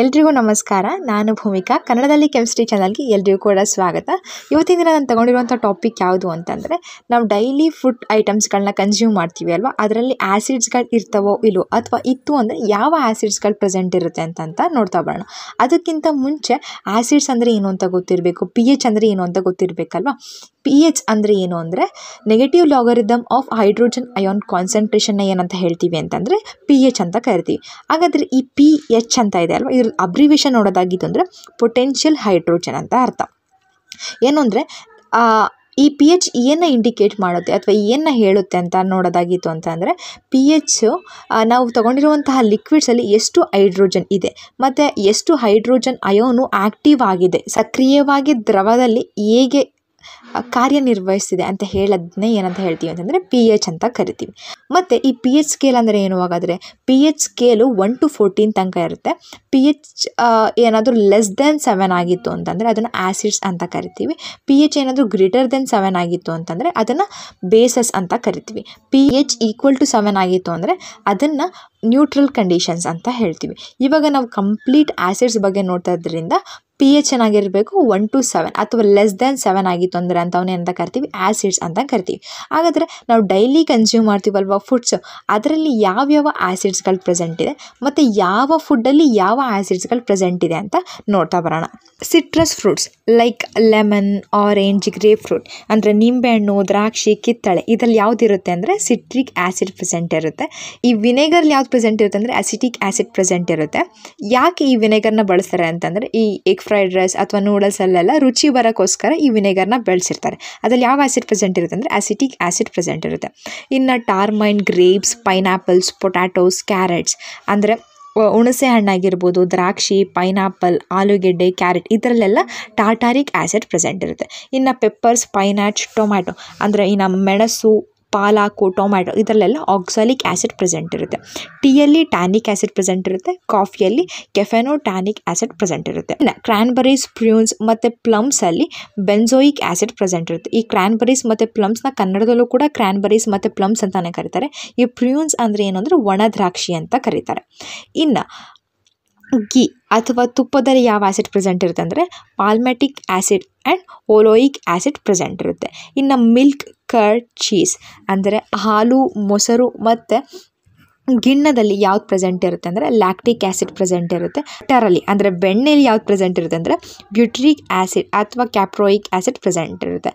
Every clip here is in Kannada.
ಎಲ್ರಿಗೂ ನಮಸ್ಕಾರ ನಾನು ಭೂಮಿಕಾ ಕನ್ನಡದಲ್ಲಿ ಕೆಮಿಸ್ಟ್ರಿ ಚಾನಲ್ಗೆ ಎಲ್ರಿಗೂ ಕೂಡ ಸ್ವಾಗತ ಇವತ್ತಿನ ದಿನ ನಾನು ತಗೊಂಡಿರುವಂಥ ಟಾಪಿಕ್ ಯಾವುದು ಅಂತಂದರೆ ನಾವು ಡೈಲಿ ಫುಡ್ ಐಟಮ್ಸ್ಗಳನ್ನ ಕನ್ಸ್ಯೂಮ್ ಮಾಡ್ತೀವಿ ಅಲ್ವಾ ಅದರಲ್ಲಿ ಆ್ಯಸಿಡ್ಸ್ಗಳು ಇರ್ತವೋ ಇಲ್ಲೋ ಅಥವಾ ಇತ್ತು ಅಂದರೆ ಯಾವ ಆ್ಯಸಿಡ್ಸ್ಗಳು ಪ್ರೆಸೆಂಟ್ ಇರುತ್ತೆ ಅಂತ ನೋಡ್ತಾ ಬರೋಣ ಅದಕ್ಕಿಂತ ಮುಂಚೆ ಆ್ಯಸಿಡ್ಸ್ ಅಂದರೆ ಏನು ಅಂತ ಗೊತ್ತಿರಬೇಕು ಪಿ ಎಚ್ ಅಂದರೆ ಏನು ಅಂತ ಗೊತ್ತಿರಬೇಕಲ್ವಾ ಪಿ ಎಚ್ ಅಂದರೆ ಏನು ಅಂದರೆ negative logarithm of hydrogen ion ಕಾನ್ಸಂಟ್ರೇಷನ್ನ ಏನಂತ ಹೇಳ್ತೀವಿ ಅಂತಂದರೆ ಪಿ ಎಚ್ ಅಂತ ಕರಿತೀವಿ ಹಾಗಾದರೆ ಈ ಪಿ ಎಚ್ ಅಂತ ಇದೆ ಅಲ್ವಾ ಅಬ್ರಿವಿಲ್ ಅಬ್ರಿವೇಷನ್ ನೋಡೋದಾಗಿತ್ತು ಅಂದರೆ ಪೊಟೆನ್ಷಿಯಲ್ ಹೈಡ್ರೋಜನ್ ಅಂತ ಅರ್ಥ ಏನು ಅಂದರೆ ಈ ಪಿ ಎಚ್ ಏನು ಇಂಡಿಕೇಟ್ ಮಾಡುತ್ತೆ ಅಥವಾ ಏನು e ಹೇಳುತ್ತೆ ಅಂತ ನೋಡೋದಾಗಿತ್ತು ಅಂತ ಅಂದರೆ ಪಿ ಎಚ್ ನಾವು ತಗೊಂಡಿರುವಂತಹ ಲಿಕ್ವಿಡ್ಸಲ್ಲಿ ಎಷ್ಟು ಹೈಡ್ರೋಜನ್ ಇದೆ ಮತ್ತು ಎಷ್ಟು ಹೈಡ್ರೋಜನ್ ಅಯೋನು ಆ್ಯಕ್ಟಿವ್ ಆಗಿದೆ ಸಕ್ರಿಯವಾಗಿ ದ್ರವದಲ್ಲಿ ಹೇಗೆ ಕಾರ್ಯನಿರ್ವಹಿಸ್ತಿದೆ ಅಂತ ಹೇಳೋದನ್ನೇ ಏನಂತ ಹೇಳ್ತೀವಿ ಅಂತಂದರೆ ಪಿ ಎಚ್ ಅಂತ ಕರಿತೀವಿ ಮತ್ತು ಈ ಪಿ ಎಚ್ ಸ್ಕೇಲ್ ಅಂದರೆ ಏನು ಆಗಾದರೆ P H scale one to fourteen ತನಕ ಇರುತ್ತೆ ಪಿ ಎಚ್ ಏನಾದರೂ ಲೆಸ್ ದೆನ್ ಸೆವೆನ್ ಆಗಿತ್ತು ಅಂತಂದರೆ ಅದನ್ನು ಆ್ಯಸಿಡ್ಸ್ ಅಂತ ಕರಿತೀವಿ ಪಿ ಎಚ್ ಏನಾದರೂ ಗ್ರೇಟರ್ ದೆನ್ ಸೆವೆನ್ ಆಗಿತ್ತು ಅಂತಂದರೆ ಅದನ್ನು ಬೇಸಸ್ ಅಂತ ಕರಿತೀವಿ P H equal to seven ಆಗಿತ್ತು ಅಂದರೆ ಅದನ್ನು ನ್ಯೂಟ್ರಲ್ ಕಂಡೀಷನ್ಸ್ ಅಂತ ಹೇಳ್ತೀವಿ ಇವಾಗ ನಾವು ಕಂಪ್ಲೀಟ್ ಆ್ಯಸಿಡ್ಸ್ ಬಗ್ಗೆ ನೋಡ್ತಾ ಇದ್ರಿಂದ ಪಿ ಎಚ್ ಏನಾಗಿರಬೇಕು ಒನ್ ಟು ಸೆವೆನ್ ಅಥವಾ ಲೆಸ್ ದ್ಯಾನ್ ಸೆವೆನ್ ಆಗಿತ್ತು ಅಂದರೆ ಅಂಥವನ್ನೇ ಅಂತ ಕರಿತೀವಿ ಆ್ಯಸಿಡ್ಸ್ ಅಂತ ಕರಿತೀವಿ ಹಾಗಾದರೆ ನಾವು ಡೈಲಿ ಕನ್ಸ್ಯೂಮ್ ಮಾಡ್ತೀವಲ್ವ ಫುಡ್ಸ್ ಅದರಲ್ಲಿ ಯಾವ್ಯಾವ ಆ್ಯಸಿಡ್ಸ್ಗಳು ಪ್ರೆಸೆಂಟ್ ಇದೆ ಮತ್ತು ಯಾವ ಫುಡ್ಡಲ್ಲಿ ಯಾವ ಆ್ಯಸಿಡ್ಸ್ಗಳು ಪ್ರೆಸೆಂಟ್ ಇದೆ ಅಂತ ನೋಡ್ತಾ ಬರೋಣ citrus fruits like lemon orange grapefruit ಅಂದರೆ ನಿಂಬೆಹಣ್ಣು ದ್ರಾಕ್ಷಿ ಕಿತ್ತಳೆ ಇದರಲ್ಲಿ ಯಾವುದಿರುತ್ತೆ ಅಂದರೆ ಸಿಟ್ರಿಕ್ ಆ್ಯಸಿಡ್ ಪ್ರೆಸೆಂಟ್ ಇರುತ್ತೆ ಈ ವಿನೆಗರ್ಲಿ ಯಾವ್ದು ಪ್ರೆಸೆಂಟ್ ಇರುತ್ತೆ ಅಂದರೆ ಅಸಿಟಿಕ್ ಆ್ಯಸಿಡ್ ಪ್ರೆಸೆಂಟ್ ಇರುತ್ತೆ ಯಾಕೆ ಈ ವಿನೆಗರ್ನ ಬಳಸ್ತಾರೆ ಅಂತಂದರೆ ಈ ಎಗ್ ಫ್ರೈಡ್ ರೈಸ್ ಅಥವಾ ನೂಡಲ್ಸಲ್ಲೆಲ್ಲ ರುಚಿ ಬರೋಕ್ಕೋಸ್ಕರ ಈ ವಿನೆಗರ್ನ ಬೆಳೆಸಿರ್ತಾರೆ ಅದರಲ್ಲಿ ಯಾವ ಆ್ಯಸಿಡ್ ಪ್ರೆಸೆಂಟ್ ಇರುತ್ತೆ ಅಂದರೆ ಆಸಿಟಿಕ್ ಆ್ಯಸಿಡ್ ಪ್ರೆಸೆಂಟ್ ಇರುತ್ತೆ ಇನ್ನು ಟಾರ್ಮೈನ್ ಗ್ರೇಪ್ಸ್ ಪೈನಾಪಲ್ಸ್ ಪೊಟ್ಯಾಟೋಸ್ ಕ್ಯಾರೆಟ್ಸ್ ಅಂದರೆ ಹುಣಸೆ ಹಣ್ಣಾಗಿರ್ಬೋದು ದ್ರಾಕ್ಷಿ ಪೈನಾಪಲ್ ಆಲೂಗೆಡ್ಡೆ ಕ್ಯಾರೆಟ್ ಇದರಲ್ಲೆಲ್ಲ ಟಾಟಾರಿಕ್ ಆ್ಯಸಿಡ್ ಪ್ರೆಸೆಂಟ್ ಇರುತ್ತೆ ಇನ್ನು ಪೆಪ್ಪರ್ಸ್ ಪೈನಾಚ್ ಟೊಮ್ಯಾಟೊ ಅಂದರೆ ಇನ್ನು ಮೆಣಸು ಪಾಲಾಕು ಟೊಮ್ಯಾಟೊ ಇದರಲ್ಲೆಲ್ಲ ಆಕ್ಸಾಲಿಕ್ ಆ್ಯಸಿಡ್ ಪ್ರೆಸೆಂಟ್ ಇರುತ್ತೆ ಟೀಯಲ್ಲಿ ಟ್ಯಾನಿಕ್ ಆ್ಯಸಿಡ್ ಪ್ರೆಸೆಂಟ್ ಇರುತ್ತೆ ಕಾಫಿಯಲ್ಲಿ ಕೆಫೆನೋ ಟ್ಯಾನಿಕ್ ಆ್ಯಸಿಡ್ ಪ್ರೆಸೆಂಟ್ ಇರುತ್ತೆ ಕ್ರ್ಯಾನ್ಬರೀಸ್ ಪ್ರ್ಯೂನ್ಸ್ ಮತ್ತು ಪ್ಲಮ್ಸಲ್ಲಿ ಬೆನ್ಸೋಯಿಕ್ ಆ್ಯಸಿಡ್ ಪ್ರೆಸೆಂಟ್ ಇರುತ್ತೆ ಈ ಕ್ರ್ಯಾನ್ಬರೀಸ್ ಮತ್ತು ಪ್ಲಮ್ಸ್ನ ಕನ್ನಡದಲ್ಲೂ ಕೂಡ ಕ್ರ್ಯಾನ್ಬರೀಸ್ ಮತ್ತು ಪ್ಲಮ್ಸ್ ಅಂತಲೇ ಕರೀತಾರೆ ಈ ಪ್ರ್ಯೂನ್ಸ್ ಅಂದರೆ ಏನು ಅಂದರೆ ಒಣ ದ್ರಾಕ್ಷಿ ಅಂತ ಕರೀತಾರೆ ಇನ್ನು ಗೀ ಅಥವಾ ತುಪ್ಪದಲ್ಲಿ ಯಾವ ಆ್ಯಸಿಡ್ ಪ್ರೆಸೆಂಟ್ ಇರುತ್ತೆ ಅಂದರೆ palmitic acid and oleic acid present ಇರುತ್ತೆ ಇನ್ನು ಮಿಲ್ಕ್ ಕರ್ಡ್ ಚೀಸ್ ಅಂದರೆ ಹಾಲು ಮೊಸರು ಮತ್ತು ಗಿಣ್ಣದಲ್ಲಿ ಯಾವ್ದು ಪ್ರೆಸೆಂಟ್ ಇರುತ್ತೆ ಅಂದರೆ ಲ್ಯಾಕ್ಟಿಕ್ ಆ್ಯಸಿಡ್ ಪ್ರೆಸೆಂಟ್ ಇರುತ್ತೆ ಟರಲಿ ಅಂದರೆ ಬೆಣ್ಣೆಯಲ್ಲಿ ಯಾವ್ದು ಪ್ರೆಸೆಂಟ್ ಇರುತ್ತೆ ಅಂದರೆ ಬ್ಯೂಟ್ರಿಕ್ ಆ್ಯಸಿಡ್ ಅಥವಾ ಕ್ಯಾಪ್ರೋಯಿಕ್ ಆ್ಯಸಿಡ್ ಪ್ರೆಸೆಂಟ್ ಇರುತ್ತೆ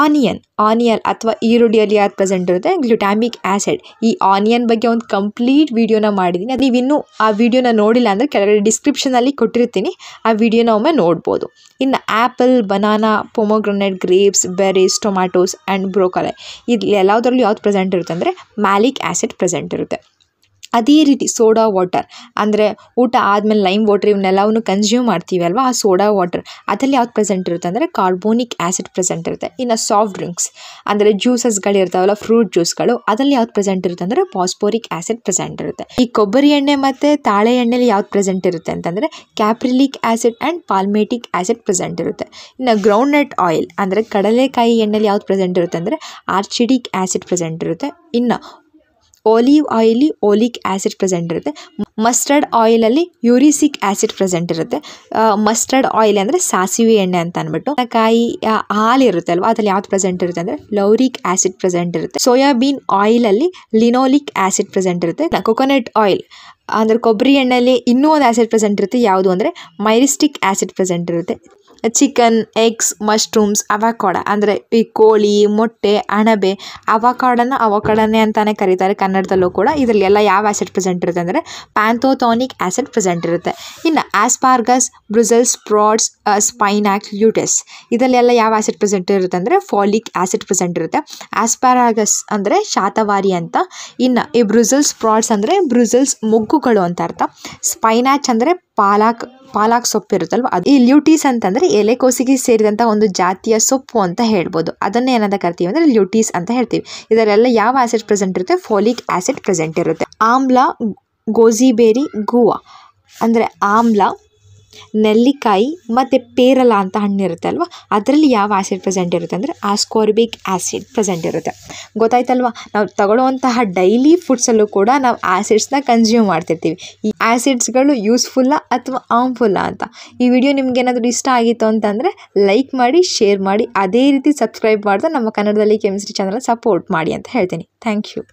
ಆನಿಯನ್ ಆನಿಯನ್ ಅಥವಾ ಈರುಳ್ಳಿಯಲ್ಲಿ ಯಾವ್ದು ಪ್ರೆಸೆಂಟ್ ಇರುತ್ತೆ ಗ್ಲುಟಾಮಿಕ್ ಆ್ಯಸಿಡ್ ಈ ಆನಿಯನ್ ಬಗ್ಗೆ ಒಂದು ಕಂಪ್ಲೀಟ್ ವೀಡಿಯೋನ ಮಾಡಿದ್ದೀನಿ ಅದು ನೀವಿನ್ನೂ ಆ ವೀಡಿಯೋನ ನೋಡಿಲ್ಲ ಅಂದರೆ ಕೆಳಗಡೆ ಡಿಸ್ಕ್ರಿಪ್ಷನಲ್ಲಿ ಕೊಟ್ಟಿರ್ತೀನಿ ಆ ವೀಡಿಯೋನ ಒಮ್ಮೆ ನೋಡ್ಬೋದು ಇನ್ನು apple banana pomegranate grapes berries tomatoes and broccoli ಇದು ಎಲ್ಲದರಲ್ಲೂ ಯಾವ್ದು ಪ್ರೆಸೆಂಟ್ ಇರುತ್ತೆ ಅಂದರೆ ಮ್ಯಾಲಿಕ್ ಆ್ಯಸಿಡ್ ಪ್ರೆಸೆಂಟ್ ಇರುತ್ತೆ ಅದೇ ರೀತಿ ಸೋಡಾ ವಾಟರ್ ಅಂದರೆ ಊಟ ಆದಮೇಲೆ ಲೈಮ್ ವಾಟ್ರ್ ಇವನ್ನೆಲ್ಲವನ್ನು ಕನ್ಸ್ಯೂಮ್ ಮಾಡ್ತೀವಿ ಅಲ್ವಾ ಆ ಸೋಡಾ ವಾಟರ್ ಅದರಲ್ಲಿ ಯಾವ್ದು ಪ್ರೆಸೆಂಟ್ ಇರುತ್ತೆ ಅಂದರೆ ಕಾರ್ಬೋನಿಕ್ ಆ್ಯಸಿಡ್ ಪ್ರೆಸೆಂಟ್ ಇರುತ್ತೆ ಇನ್ನು ಸಾಫ್ಟ್ ಡ್ರಿಂಕ್ಸ್ ಅಂದರೆ ಜ್ಯೂಸಸ್ಗಳು ಇರ್ತಾವಲ್ಲ ಫ್ರೂಟ್ ಜ್ಯೂಸ್ಗಳು ಅದರಲ್ಲಿ ಯಾವ್ದು ಪ್ರೆಸೆಂಟ್ ಇರುತ್ತೆ ಅಂದರೆ ಪಾಸ್ಪೋರಿಕ್ ಆ್ಯಸಿಡ್ ಪ್ರೆಸೆಂಟ್ ಇರುತ್ತೆ ಈ ಕೊಬ್ಬರಿ ಎಣ್ಣೆ ಮತ್ತು ತಾಳೆ ಎಣ್ಣೆಲಿ ಯಾವ್ದು ಪ್ರೆಸೆಂಟ್ ಇರುತ್ತೆ ಅಂತಂದರೆ caprylic acid and palmitic acid present ಇರುತ್ತೆ ಇನ್ನು ಗ್ರೌಂಡ್ನಟ್ ಆಯಿಲ್ ಅಂದರೆ ಕಡಲೆಕಾಯಿ ಎಣ್ಣೆಲಿ ಯಾವ್ದು ಪ್ರೆಸೆಂಟ್ ಇರುತ್ತೆ ಅಂದರೆ ಆರ್ಚಿಡಿಕ್ ಆ್ಯಸಿಡ್ ಪ್ರೆಸೆಂಟ್ ಇರುತ್ತೆ ಇನ್ನು ಓಲಿವ್ ಆಯಿಲಿ ಓಲಿಕ್ ಆಸಿಡ್ ಪ್ರೆಸೆಂಟ್ ಇರುತ್ತೆ ಮಸ್ಟರ್ಡ್ ಆಯಿಲಲ್ಲಿ ಯೂರಿಸಿಕ್ ಆಸಿಡ್ ಪ್ರೆಸೆಂಟ್ ಇರುತ್ತೆ ಮಸ್ಟರ್ಡ್ ಆಯಿಲ್ ಅಂದರೆ ಸಾಸಿವೆ ಎಣ್ಣೆ ಅಂತ ಅಂದ್ಬಿಟ್ಟು ಕಾಯಿ ಹಾಲು ಇರುತ್ತೆ ಅಲ್ವಾ ಅದ್ರಲ್ಲಿ ಯಾವ್ದು ಪ್ರೆಸೆಂಟ್ ಇರುತ್ತೆ ಅಂದರೆ ಲೌರಿಕ್ ಆಸಿಡ್ ಪ್ರೆಸೆಂಟ್ ಇರುತ್ತೆ ಸೋಯಾಬೀನ್ ಆಯಿಲಲ್ಲಿ ಲಿನೋಲಿಕ್ ಆಸಿಡ್ ಪ್ರೆಸೆಂಟ್ ಇರುತ್ತೆ ಕೊಕೊನಟ್ ಆಯಿಲ್ ಅಂದರೆ ಕೊಬ್ಬರಿ ಎಣ್ಣೆಯಲ್ಲಿ ಇನ್ನೂ ಒಂದು ಆಸಿಡ್ ಪ್ರೆಸೆಂಟ್ ಇರುತ್ತೆ ಯಾವುದು ಅಂದರೆ ಮೈರಿಸ್ಟಿಕ್ ಆಸಿಡ್ ಪ್ರೆಸೆಂಟ್ ಇರುತ್ತೆ ಚಿಕನ್ ಎಗ್ಸ್ ಮಶ್ರೂಮ್ಸ್ ಅವಕಾಡ ಅಂದರೆ ಈ ಕೋಳಿ ಮೊಟ್ಟೆ ಅಣಬೆ ಅವಕಾಡನ ಅವಕಾಡನೇ ಅಂತಲೇ ಕರೀತಾರೆ ಕನ್ನಡದಲ್ಲೂ ಕೂಡ ಇದರಲ್ಲಿ ಎಲ್ಲ ಯಾವ ಆ್ಯಸಿಡ್ ಪ್ರೆಸೆಂಟ್ ಇರುತ್ತೆ ಅಂದರೆ ಪ್ಯಾಂಥೋಥೋನಿಕ್ ಆ್ಯಸಿಡ್ ಪ್ರೆಸೆಂಟ್ ಇರುತ್ತೆ ಇನ್ನು ಆಸ್ಪಾರ್ಗಸ್ ಬ್ರುಸೆಲ್ಸ್ ಪ್ರಾಡ್ಸ್ ಸ್ಪೈನಾಕ್ ಲ್ಯೂಟೆಸ್ ಇದರಲ್ಲೆಲ್ಲ ಯಾವ ಆ್ಯಸಿಡ್ ಪ್ರೆಸೆಂಟ್ ಇರುತ್ತೆ ಅಂದರೆ ಫಾಲಿಕ್ ಆ್ಯಸಿಡ್ ಪ್ರೆಸೆಂಟ್ ಇರುತ್ತೆ ಆಸ್ಪಾರಾಗಸ್ ಅಂದರೆ ಶಾತವಾರಿ ಅಂತ ಇನ್ನು ಈ ಬ್ರುಸೆಲ್ಸ್ ಪ್ರಾಡ್ಸ್ ಅಂದರೆ ಬ್ರುಸೆಲ್ಸ್ ಮೊಗ್ಗುಗಳು ಅಂತ ಅರ್ಥ ಸ್ಪೈನಾಚ್ ಅಂದರೆ ಪಾಲಾಕ್ ಪಾಲಾಕ್ ಸೊಪ್ಪು ಇರುತ್ತಲ್ವ ಅದು ಈ ಲ್ಯೂಟೀಸ್ ಅಂತಂದರೆ ಎಲೆಕೋಸಿಗೆ ಸೇರಿದಂಥ ಒಂದು ಜಾತಿಯ ಸೊಪ್ಪು ಅಂತ ಹೇಳ್ಬೋದು ಅದನ್ನೇ ಏನಂತ ಕರಿತೀವಿ ಅಂದರೆ ಲ್ಯೂಟೀಸ್ ಅಂತ ಹೇಳ್ತೀವಿ ಇದರೆಲ್ಲ ಯಾವ ಆ್ಯಸಿಡ್ ಪ್ರೆಸೆಂಟ್ ಇರುತ್ತೆ ಫೋಲಿಕ್ ಆ್ಯಸಿಡ್ ಪ್ರೆಸೆಂಟ್ ಇರುತ್ತೆ ಆಮ್ಲ ಗೋಜಿಬೇರಿ ಗೂವಾ ಅಂದರೆ ಆಮ್ಲ ನೆಲ್ಲಿಕಾಯಿ ಮತ್ತು ಪೇರಲ ಅಂತ ಹಣ್ಣು ಇರುತ್ತೆ ಅಲ್ವ ಅದರಲ್ಲಿ ಯಾವ ಆ್ಯಸಿಡ್ ಪ್ರೆಸೆಂಟ್ ಇರುತ್ತೆ ಅಂದರೆ ಆಸ್ಕೋರ್ಬಿಕ್ ಆ್ಯಸಿಡ್ ಪ್ರೆಸೆಂಟ್ ಇರುತ್ತೆ ಗೊತ್ತಾಯ್ತಲ್ವ ನಾವು ತಗೊಳ್ಳುವಂತಹ ಡೈಲಿ ಫುಡ್ಸಲ್ಲೂ ಕೂಡ ನಾವು ಆ್ಯಸಿಡ್ಸ್ನ ಕನ್ಸ್ಯೂಮ್ ಮಾಡ್ತಿರ್ತೀವಿ ಈ ಆ್ಯಸಿಡ್ಸ್ಗಳು ಯೂಸ್ಫುಲ್ಲಾ ಅಥವಾ ಹಾರ್ಮ್ಫುಲ್ಲಾ ಅಂತ ಈ ವಿಡಿಯೋ ಏನಾದರೂ ಇಷ್ಟ ಆಗಿತ್ತು ಅಂತಂದರೆ ಲೈಕ್ ಮಾಡಿ ಶೇರ್ ಮಾಡಿ ಅದೇ ರೀತಿ ಸಬ್ಸ್ಕ್ರೈಬ್ ಮಾಡ್ತಾ ನಮ್ಮ ಕನ್ನಡದಲ್ಲಿ ಕೆಮಿಸ್ಟ್ರಿ ಚಾನಲ್ ಸಪೋರ್ಟ್ ಮಾಡಿ ಅಂತ ಹೇಳ್ತೀನಿ ಥ್ಯಾಂಕ್ ಯು